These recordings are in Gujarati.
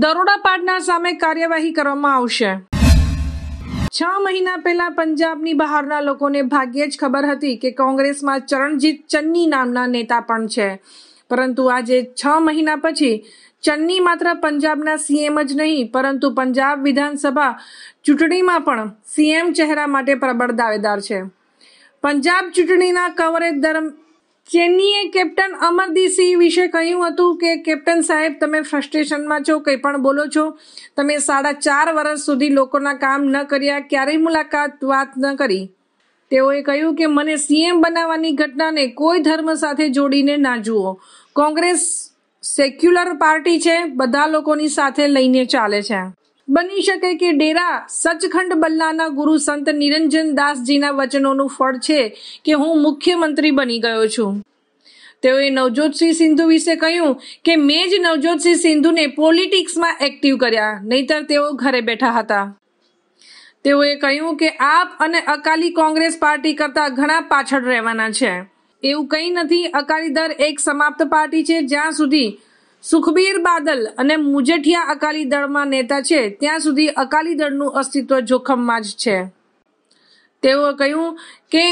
દરોડા પાડનાર સામે કાર્યવાહી કરવામાં આવશે છ મહિના પહેલા પંજાબની બહારના લોકોને ભાગ્યે જ ખબર હતી કે કોંગ્રેસમાં ચરણજીત ચન્ની નામના નેતા પણ છે પરંતુ આજે છ મહિના પછી ચન્ની માત્ર પંજાબના સીએમ જ નહીં પરંતુ પંજાબ વિધાનસભા ચૂંટણીમાં પણ સીએમ ચહેરા માટે પ્રબળ દાવેદાર છે પંજાબ ચૂંટણીના કવરેજ દરમિયાન ચેન્નઈએ કેપ્ટન અમરદીપસિંહ વિશે કહ્યું હતું કે કેપ્ટન સાહેબ તમે ફ્રસ્ટ્રેશનમાં છો કંઈ પણ બોલો છો તમે સાડા ચાર વર્ષ સુધી લોકોના કામ ન કર્યા ક્યારેય મુલાકાત વાત ન કરી તેઓએ કહ્યું કે મને સીએમ બનાવવાની ઘટનાને કોઈ ધર્મ સાથે જોડીને ના જુઓ કોંગ્રેસ સેક્યુલર પાર્ટી છે બધા લોકોની સાથે લઈને ચાલે છે બની શકે કે ડેરા સચખંડ બલ્લાના ગુરુ સંત નિરંજન દાસજીના વચનોનું ફળ છે કે હું મુખ્યમંત્રી બની ગયો છું તેઓએ નવજોતસિંહ સિંધુ વિશે કહ્યું કે મેં જ નવજોતસિંહ સિંધુને પોલિટિક્સમાં એક્ટિવ કર્યા નહીતર તેઓ ઘરે બેઠા હતા તેઓએ કહ્યું કે આપ અને અકાલી કોંગ્રેસ પાર્ટી કરતાં ઘણા પાછળ રહેવાના છે એવું કંઈ નથી અકાલી દળ એક સમાપ્ત પાર્ટી છે જ્યાં સુધી સુખબીર બાદલ અને મુજઠિયા અકાલી દળમાં નેતા છે ત્યાં સુધી અકાલી દળનું અસ્તિત્વ જોખમમાં જ છે તેઓએ કહ્યું કે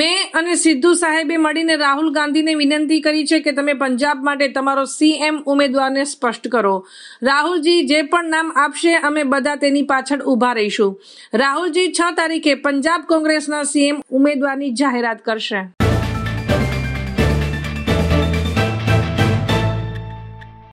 મેં અને સિદ્ધુ સાહેબે મળીને રાહુલ ગાંધીને વિનંતી કરી છે કે તમે પંજાબ માટે તમારો સીએમ ઉમેદવારને સ્પષ્ટ કરો રાહુલજી જે પણ નામ આપશે અમે બધા તેની પાછળ ઊભા રહીશું રાહુલજી છ તારીખે પંજાબ કોંગ્રેસના સીએમ ઉમેદવારની જાહેરાત કરશે